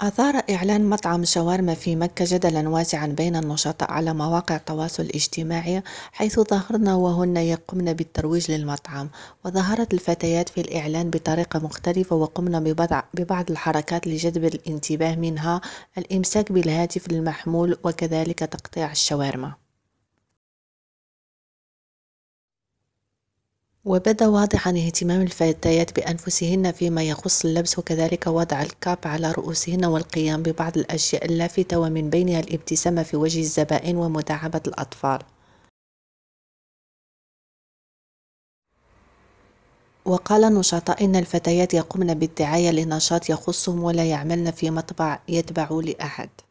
أثار إعلان مطعم شاورما في مكة جدلا واسعا بين النشطاء على مواقع التواصل الاجتماعي حيث ظهرن وهن يقمن بالترويج للمطعم وظهرت الفتيات في الإعلان بطريقة مختلفة وقمن ببعض الحركات لجذب الانتباه منها الإمساك بالهاتف المحمول وكذلك تقطيع الشاورما وبدا واضحا اهتمام الفتيات بأنفسهن فيما يخص اللبس وكذلك وضع الكاب على رؤوسهن والقيام ببعض الأشياء اللافتة ومن بينها الابتسامة في وجه الزبائن ومداعبة الأطفال وقال نشطاء إن الفتيات يقومن بالدعاية لنشاط يخصهم ولا يعملن في مطبع يتبع لأحد